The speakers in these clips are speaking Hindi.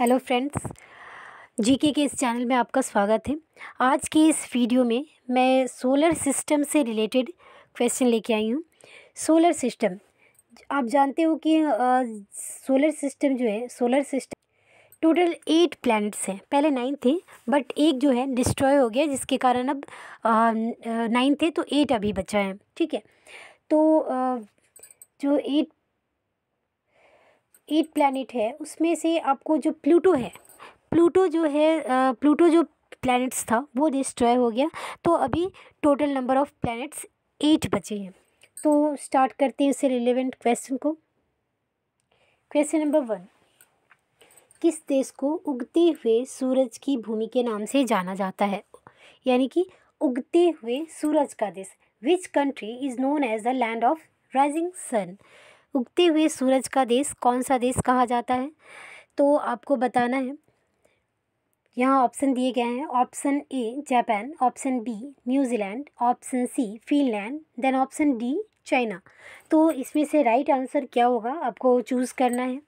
हेलो फ्रेंड्स जीके के इस चैनल में आपका स्वागत है आज की इस वीडियो में मैं सोलर सिस्टम से रिलेटेड क्वेश्चन लेके आई हूँ सोलर सिस्टम आप जानते हो कि सोलर सिस्टम जो है solar system total eight planets हैं पहले नाइन थे बट एक जो है डिस्ट्रॉय हो गया जिसके कारण अब नाइन थे तो एट अभी बचा है ठीक है तो आ, जो एट एट प्लानट है उसमें से आपको जो प्लूटो है प्लूटो जो है प्लूटो जो प्लैनेट्स था वो डिस्ट्रॉय हो गया तो अभी total number of planets eight बचे हैं तो स्टार्ट करते हैं इससे रिलेवेंट क्वेश्चन को क्वेश्चन नंबर वन किस देश को उगते हुए सूरज की भूमि के नाम से जाना जाता है यानी कि उगते हुए सूरज का देश which country is known as the land of rising sun उगते हुए सूरज का देश कौन सा देश कहा जाता है तो आपको बताना है यहाँ ऑप्शन दिए गए हैं option A Japan option B New Zealand option C Finland then option D China तो इसमें से राइट आंसर क्या होगा आपको चूज़ करना है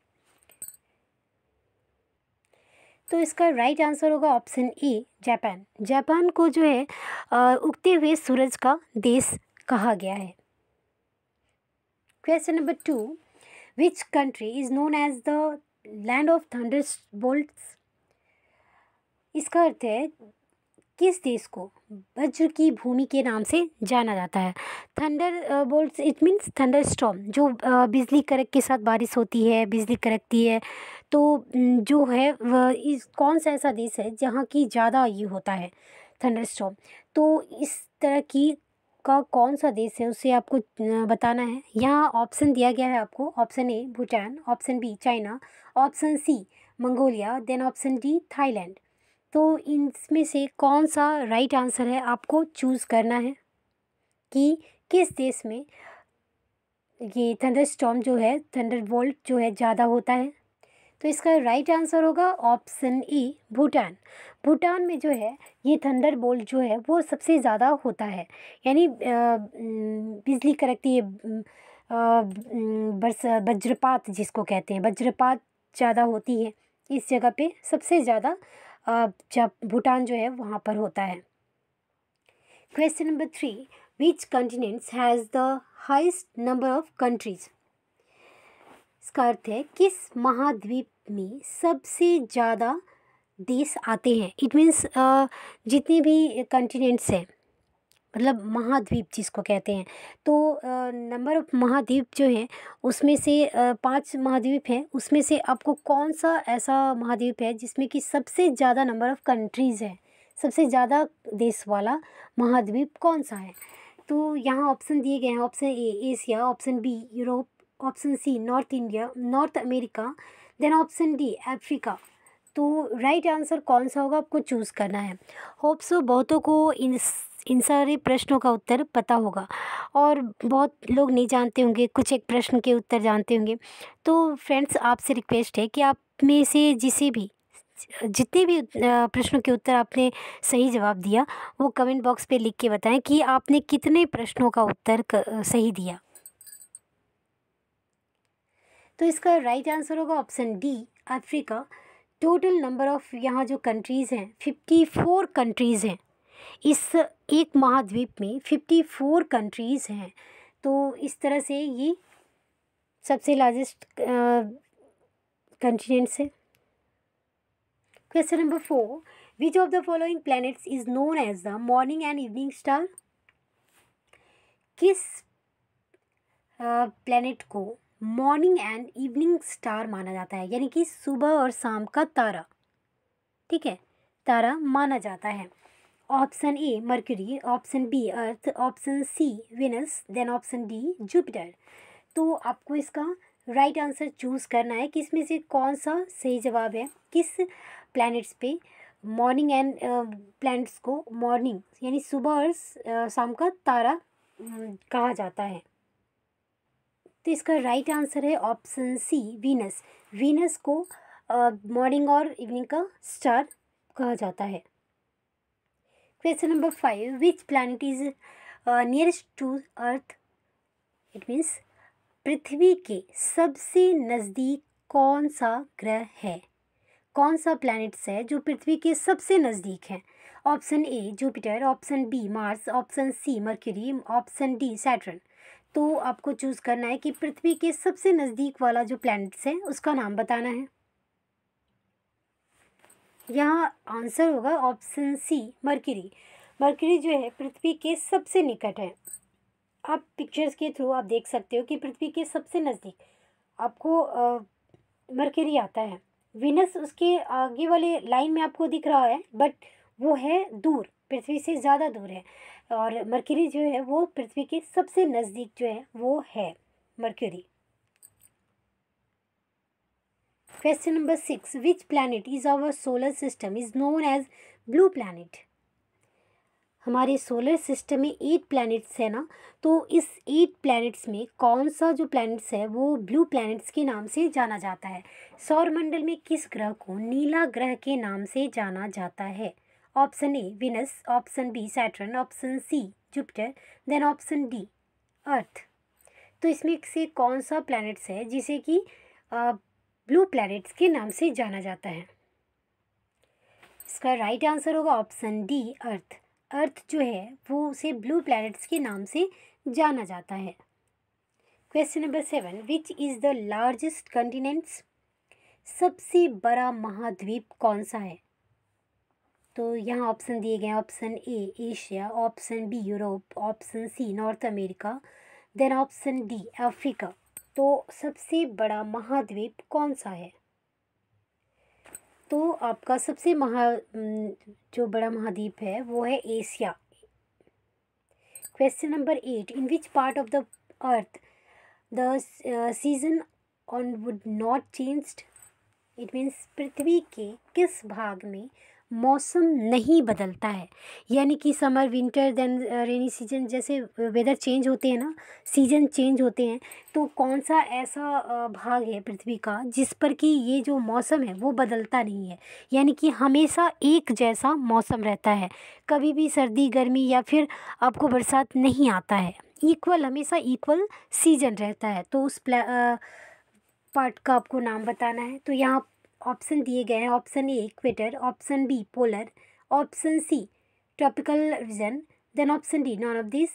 तो इसका राइट आंसर होगा ऑप्शन ए जापान जापान को जो है उगते हुए सूरज का देश कहा गया है Question number two Which country is known as the land of thunderbolt इसका अर्थ है किस देश को वज्र की भूमि के नाम से जाना जाता है thunderbolt it means thunderstorm जो बिजली कड़क के साथ बारिश होती है बिजली कड़कती है तो जो है वह इस कौन सा ऐसा देश है जहाँ की ज़्यादा ये होता है थंडर स्टॉम तो इस तरह की आपका कौन सा देश है उसे आपको बताना है यहाँ ऑप्शन दिया गया है आपको option A Bhutan option B China option C Mongolia then option D Thailand तो इनमें से कौन सा राइट आंसर है आपको चूज़ करना है कि किस देश में ये थंडर स्टॉम जो है थंडर वोल्ट जो है ज़्यादा होता है तो इसका राइट आंसर होगा ऑप्शन ई भूटान भूटान में जो है ये थंडर बोल्ट जो है वो सबसे ज़्यादा होता है यानी बिजली करकती है बस वज्रपात जिसको कहते हैं वज्रपात ज़्यादा होती है इस जगह पे सबसे ज़्यादा जब भूटान जो है वहाँ पर होता है question number three which continents has the highest number of countries इसका अर्थ है किस महाद्वीप में सबसे ज़्यादा देश आते हैं इट मीन्स जितने भी कंटिनेंट्स हैं मतलब महाद्वीप जिसको कहते हैं तो नंबर ऑफ महाद्वीप जो है उसमें से पांच महाद्वीप हैं उसमें से आपको कौन सा ऐसा महाद्वीप है जिसमें कि सबसे ज़्यादा नंबर ऑफ़ कंट्रीज़ है सबसे ज़्यादा देश वाला महाद्वीप कौन सा है तो यहाँ ऑप्शन दिए गए हैं option A Asia option B Europe option C North India North America then option D Africa तो राइट right आंसर कौन सा होगा आपको चूज़ करना है होप्स तो बहुतों को इन इन सारे प्रश्नों का उत्तर पता होगा और बहुत लोग नहीं जानते होंगे कुछ एक प्रश्न के उत्तर जानते होंगे तो फ्रेंड्स आपसे रिक्वेस्ट है कि आप में से जिसे भी जितने भी प्रश्नों के उत्तर आपने सही जवाब दिया वो कमेंट बॉक्स पे लिख के बताएं कि आपने कितने प्रश्नों का उत्तर सही दिया तो इसका राइट right आंसर होगा option D Africa total number of यहाँ जो कंट्रीज़ हैं फिफ्टी फोर कंट्रीज़ हैं इस एक महाद्वीप में फिफ्टी फोर कंट्रीज़ हैं तो इस तरह से ये सबसे लार्जेस्ट कंटिनेंट्स है question number four which of the following planets is known as the morning and evening star किस प्लैनेट को मॉर्निंग एंड इवनिंग स्टार माना जाता है यानी कि सुबह और शाम का तारा ठीक है तारा माना जाता है option A Mercury option B Earth option C Venus then option D Jupiter तो आपको इसका राइट आंसर चूज़ करना है कि इसमें से कौन सा सही जवाब है किस प्लैनेट्स पे मॉर्निंग एंड प्लैनेट्स को मॉर्निंग यानी सुबह और शाम का तारा कहा जाता है तो इसका राइट आंसर है ऑप्शन सी वीनस वीनस को मॉर्निंग और इवनिंग का स्टार कहा जाता है question number five which planet is nearest to Earth it means पृथ्वी के सबसे नज़दीक कौन सा ग्रह है कौन सा प्लैनेट्स है जो पृथ्वी के सबसे नज़दीक हैं option A Jupiter option B Mars option C Mercury option D Saturn तो आपको चूज़ करना है कि पृथ्वी के सबसे नज़दीक वाला जो प्लैनेट्स है उसका नाम बताना है यहाँ आंसर होगा ऑप्शन सी मर्किरी मर्किरी जो है पृथ्वी के सबसे निकट है आप पिक्चर्स के थ्रू आप देख सकते हो कि पृथ्वी के सबसे नज़दीक आपको मर्किरी आता है विनस उसके आगे वाले लाइन में आपको दिख रहा है बट वो है दूर पृथ्वी से ज़्यादा दूर है और मरकरी जो है वो पृथ्वी के सबसे नज़दीक जो है वो है Mercury question number six which planet is our solar system is known as blue planet हमारे सोलर सिस्टम में एट प्लैनेट्स हैं ना तो इस एट प्लैनेट्स में कौन सा जो प्लैनेट्स है वो ब्लू प्लैनेट्स के नाम से जाना जाता है सौरमंडल में किस ग्रह को नीला ग्रह के नाम से जाना जाता है option A Venus option B Saturn option C Jupiter then option D Earth तो इसमें से कौन सा प्लैनेट्स है जिसे कि ब्लू प्लैनेट्स के नाम से जाना जाता है इसका राइट आंसर होगा ऑप्शन डी अर्थ अर्थ जो है वो उसे ब्लू प्लैनेट्स के नाम से जाना जाता है question number seven which is the largest continents सबसे बड़ा महाद्वीप कौन सा है तो यहाँ ऑप्शन दिए गए हैं option A Asia option B Europe option C North America then option D Africa तो सबसे बड़ा महाद्वीप कौन सा है तो आपका सबसे महा जो बड़ा महाद्वीप है वो है Asia question number eight in which part of the Earth the season on would not changed it means पृथ्वी के किस भाग में मौसम नहीं बदलता है यानी कि summer winter then rainy season जैसे वेदर चेंज होते हैं ना सीजन चेंज होते हैं तो कौन सा ऐसा भाग है पृथ्वी का जिस पर कि ये जो मौसम है वो बदलता नहीं है यानी कि हमेशा एक जैसा मौसम रहता है कभी भी सर्दी गर्मी या फिर आपको बरसात नहीं आता है इक्वल हमेशा इक्वल सीजन रहता है तो उस पार्ट का आपको नाम बताना है तो यहाँ ऑप्शन दिए गए हैं option A equator option B polar option C tropical region then option D none of this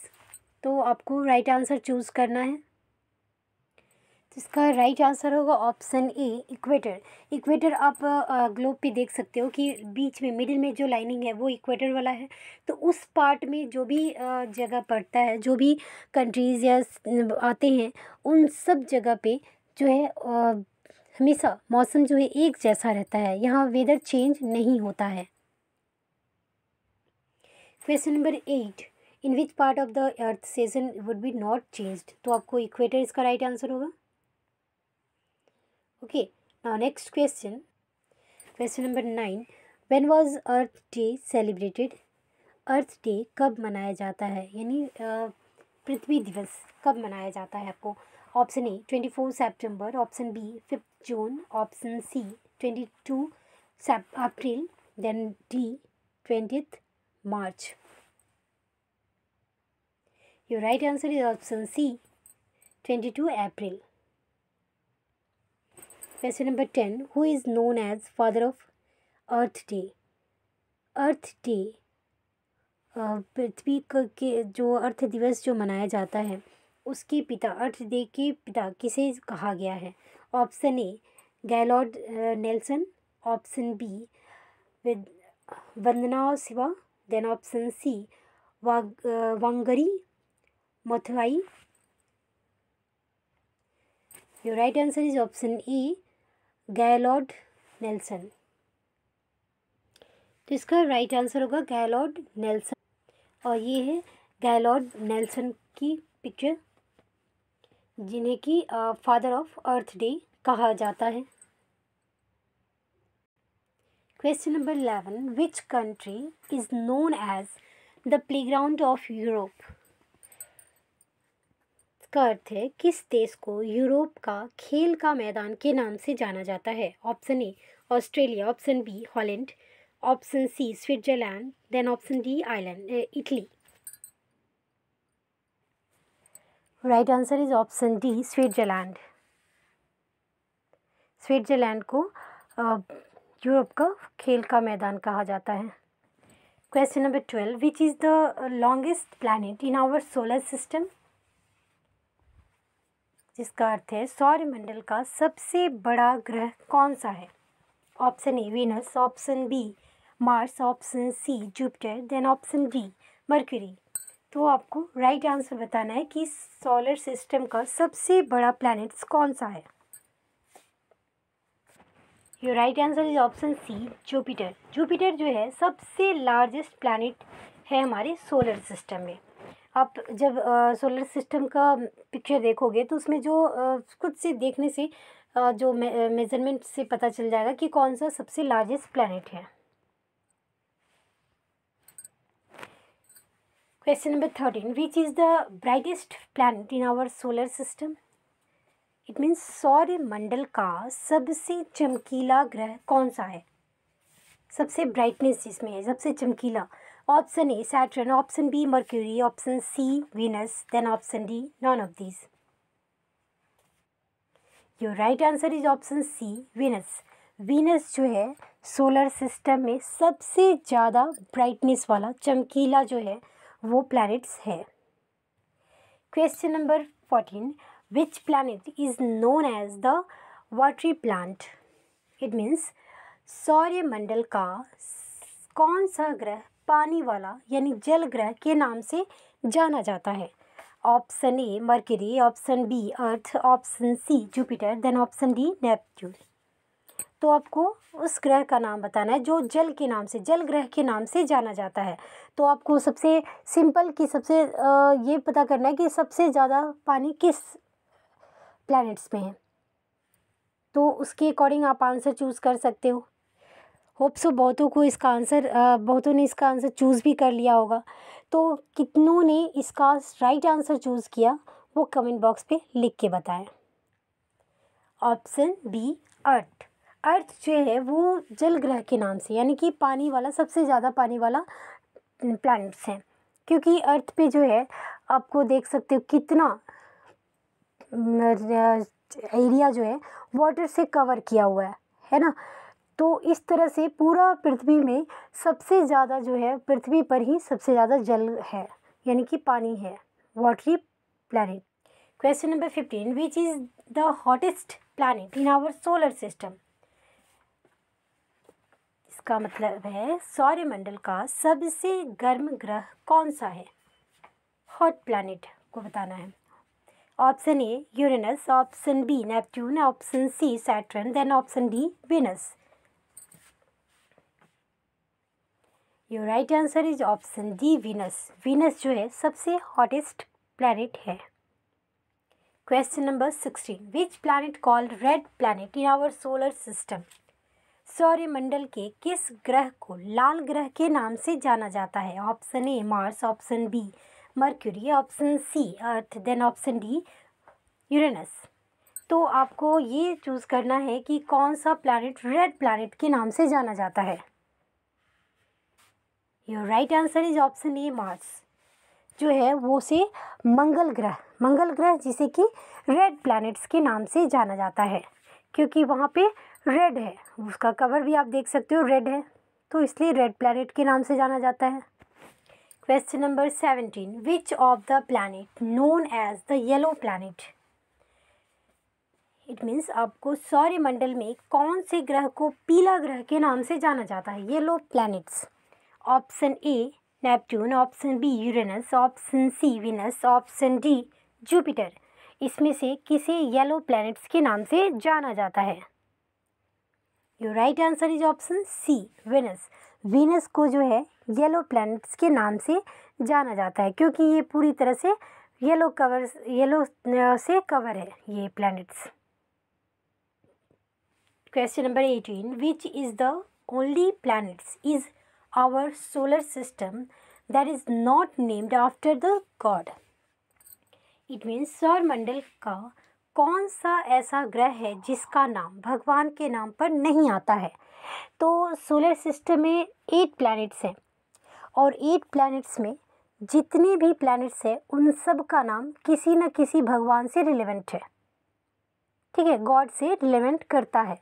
तो आपको राइट आंसर चूज़ करना है इसका राइट आंसर होगा ऑप्शन ए इक्वेटर इक्वेटर आप ग्लोब पे देख सकते हो कि बीच में मिडिल में जो लाइनिंग है वो इक्वेटर वाला है तो उस पार्ट में जो भी जगह पड़ता है जो भी कंट्रीज़ या आते हैं उन सब जगह पे जो है हमेशा मौसम जो है एक जैसा रहता है यहाँ वेदर चेंज नहीं होता है question number eight in which part of the Earth season would be not changed तो आपको इक्वेटर इसका राइट आंसर होगा okay now next question question number nine when was Earth Day celebrated Earth Day कब मनाया जाता है यानी पृथ्वी दिवस कब मनाया जाता है आपको option A twenty four September option B fifth June option C twenty two April then D twenty March your right answer is option C twenty two April question number ten who is known as father of Earth Day Earth Day पृथ्वी के जो अर्थ दिवस जो मनाया जाता है उसके पिता अर्थ डे के पिता किसे कहा गया है option A Gaylord Nelson option B with Vandana Shiva then option C वाग Wangari Maathai your right answer is option A Gaylord Nelson तो इसका राइट आंसर होगा गैलॉर्ड नेल्सन और ये है गैलॉर्ड नेल्सन की पिक्चर जिन्हें कि फादर ऑफ अर्थ डे कहा जाता है question number eleven which country is known as the playground of Europe इसका अर्थ है किस देश को यूरोप का खेल का मैदान के नाम से जाना जाता है option A Australia option B Holland option C Switzerland then option D Ireland Italy right answer is option D Switzerland Switzerland को यूरोप का खेल का मैदान कहा जाता है question number twelve which is the longest planet in our solar system जिसका अर्थ है सौरमंडल का सबसे बड़ा ग्रह कौन सा है option A Venus option B Mars option C Jupiter then option D Mercury तो आपको राइट right आंसर बताना है कि सोलर सिस्टम का सबसे बड़ा प्लैनेट्स कौन सा है your right answer is option C Jupiter Jupiter जो है सबसे लार्जेस्ट प्लानट है हमारे सोलर सिस्टम में आप जब सोलर uh, सिस्टम का पिक्चर देखोगे तो उसमें जो uh, खुद से देखने से uh, जो मेजरमेंट से पता चल जाएगा कि कौन सा सबसे लार्जेस्ट प्लानट है Question number 13. Which is the brightest planet in our solar system? It means सौर्य मंडल का सबसे चमकीला ग्रह कौन सा है सबसे ब्राइटनेस जिसमें है सबसे चमकीला option A Saturn option B Mercury option C Venus then option D none of these your right answer is option C Venus Venus जो है सोलर सिस्टम में सबसे ज़्यादा ब्राइटनेस वाला चमकीला जो है वो प्लैनेट्स हैं question number fourteen which planet is known as the watery plant it means सौर्यमंडल का कौन सा ग्रह पानी वाला यानी जल ग्रह के नाम से जाना जाता है option A Mercury option B Earth option C Jupiter then option D Neptune तो आपको उस ग्रह का नाम बताना है जो जल के नाम से जल ग्रह के नाम से जाना जाता है तो आपको सबसे सिंपल की सबसे ये पता करना है कि सबसे ज़्यादा पानी किस प्लैनेट्स में है तो उसके अकॉर्डिंग आप आंसर चूज़ कर सकते हो होप सो बहुतों को इसका आंसर बहुतों ने इसका आंसर चूज़ भी कर लिया होगा तो कितनों ने इसका राइट आंसर चूज़ किया वो कमेंट बॉक्स पे लिख के बताएं ऑप्शन बी अर्थ अर्थ जो है वो जल ग्रह के नाम से यानी कि पानी वाला सबसे ज़्यादा पानी वाला प्लैनेट्स हैं क्योंकि अर्थ पे जो है आपको देख सकते हो कितना एरिया जो है वाटर से कवर किया हुआ है है ना तो इस तरह से पूरा पृथ्वी में सबसे ज़्यादा जो है पृथ्वी पर ही सबसे ज़्यादा जल है यानी कि पानी है watery planet question number fifteen which is the hottest planet in our solar system का मतलब है सौर्यमंडल का सबसे गर्म ग्रह कौन सा है हॉट प्लानिट को बताना है option A Uranus option B Neptune option C Saturn then option D Venus your right answer is option D Venus Venus जो है सबसे हॉटेस्ट प्लैनेट है question number sixteen which planet called red planet in our solar system सौर्यमंडल के किस ग्रह को लाल ग्रह के नाम से जाना जाता है option A Mars option B Mercury option C Earth then option D Uranus तो आपको ये चूज़ करना है कि कौन सा प्लानट रेड प्लानट के नाम से जाना जाता है your right answer is option A Mars जो है वो से मंगल ग्रह मंगल ग्रह जिसे कि रेड प्लैनेट्स के नाम से जाना जाता है क्योंकि वहाँ पे रेड है उसका कवर भी आप देख सकते हो रेड है तो इसलिए रेड प्लैनेट के नाम से जाना जाता है question number seventeen which of the planet known as the yellow planet it means आपको सौर्यमंडल में कौन से ग्रह को पीला ग्रह के नाम से जाना जाता है yellow planets option A Neptune option B Uranus option C Venus option D Jupiter इसमें से किसे येलो प्लैनेट्स के नाम से जाना जाता है your right answer is option C Venus Venus को जो है येलो प्लैनेट्स के नाम से जाना जाता है क्योंकि ये पूरी तरह से येलो कवर येलो से कवर है ये planets question number eighteen which is the only planets is our solar system that is not named after the god it means सौरमंडल का कौन सा ऐसा ग्रह है जिसका नाम भगवान के नाम पर नहीं आता है तो सोलर सिस्टम में एट प्लैनेट्स हैं और एट प्लैनेट्स में जितने भी प्लैनेट्स हैं उन सब का नाम किसी न किसी भगवान से रिलेवेंट है ठीक है गॉड से रिलेवेंट करता है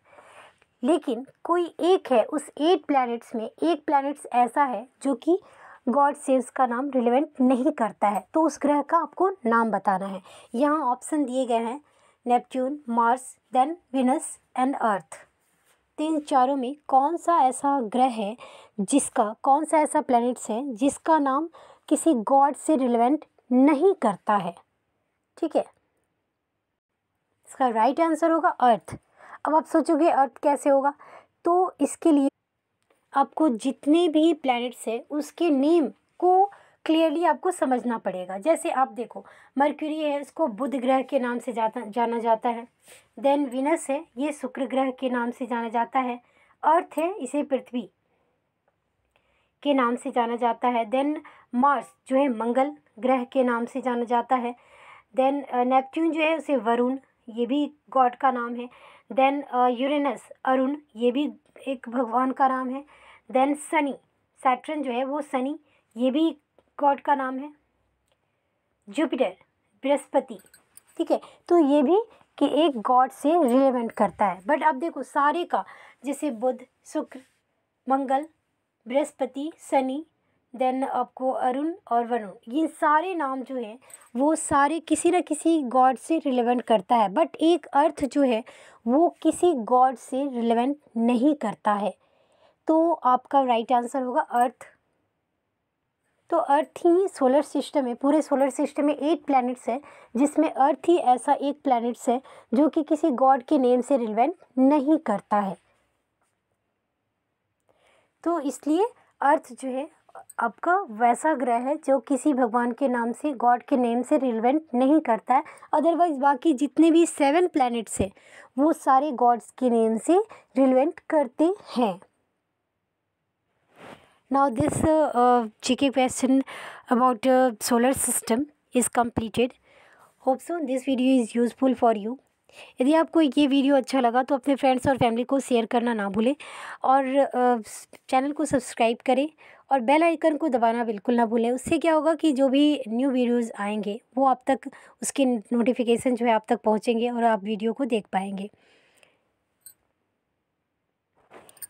लेकिन कोई एक है उस एट प्लैनेट्स में एक प्लैनेट्स ऐसा है जो कि गॉड से उसका नाम रिलेवेंट नहीं करता है तो उस ग्रह का आपको नाम बताना है यहाँ ऑप्शन दिए गए हैं Neptune Mars then Venus and Earth तीन चारों में कौन सा ऐसा ग्रह है जिसका कौन सा ऐसा प्लैनेट्स है जिसका नाम किसी गॉड से रिलेवेंट नहीं करता है ठीक है इसका राइट आंसर होगा अर्थ अब आप सोचोगे अर्थ कैसे होगा तो इसके लिए आपको जितने भी प्लैनेट्स हैं उसके नेम को क्लियरली आपको समझना पड़ेगा जैसे आप देखो मर्क्यूरी है इसको बुध ग्रह के नाम से जाता जाना जाता है देन विनस है ये शुक्र ग्रह के नाम से जाना जाता है अर्थ है इसे पृथ्वी के नाम से जाना जाता है देन मार्स जो है मंगल ग्रह के नाम से जाना जाता है देन नेपच्यून जो है उसे वरुण ये भी गॉड का नाम है देन यूरेनस अरुण ये भी एक भगवान का नाम है देन सनी सैटर्न जो है वो सनी ये भी गॉड का नाम है जुपिटर बृहस्पति ठीक है तो ये भी कि एक गॉड से रिलेवेंट करता है बट अब देखो सारे का जैसे बुध शुक्र मंगल बृहस्पति शनि देन आपको अरुण और वरुण ये सारे नाम जो हैं वो सारे किसी न किसी गॉड से रिलेवेंट करता है बट एक अर्थ जो है वो किसी गॉड से रिलेवेंट नहीं करता है तो आपका राइट आंसर होगा अर्थ तो अर्थ ही सोलर सिस्टम है पूरे सोलर सिस्टम में एट प्लैनेट्स है जिसमें अर्थ ही ऐसा एक प्लैनेट्स है जो कि किसी गॉड के नेम से रिलेवेंट नहीं करता है तो इसलिए अर्थ जो है आपका वैसा ग्रह है जो किसी भगवान के नाम से गॉड के नेम से रिलेवेंट नहीं करता है अदरवाइज़ बाकी जितने भी सेवन प्लैनेट्स हैं वो सारे गॉड्स के नेम से रिलेवेंट करते हैं Now this uh, GK question about uh, solar system is completed. Hope so this video is useful for you यदि आपको ये वीडियो अच्छा लगा तो अपने फ्रेंड्स और फैमिली को शेयर करना ना भूलें और चैनल uh, को सब्सक्राइब करें और बेल आइकन को दबाना बिल्कुल ना भूलें उससे क्या होगा कि जो भी न्यू वीडियोस आएंगे वो आप तक उसके नोटिफिकेशन जो है आप तक पहुंचेंगे और आप वीडियो को देख पाएंगे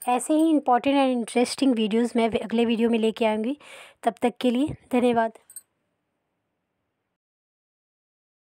ऐसे ही इंपॉर्टेंट एंड इंटरेस्टिंग वीडियोस मैं अगले वीडियो में लेके आऊँगी तब तक के लिए धन्यवाद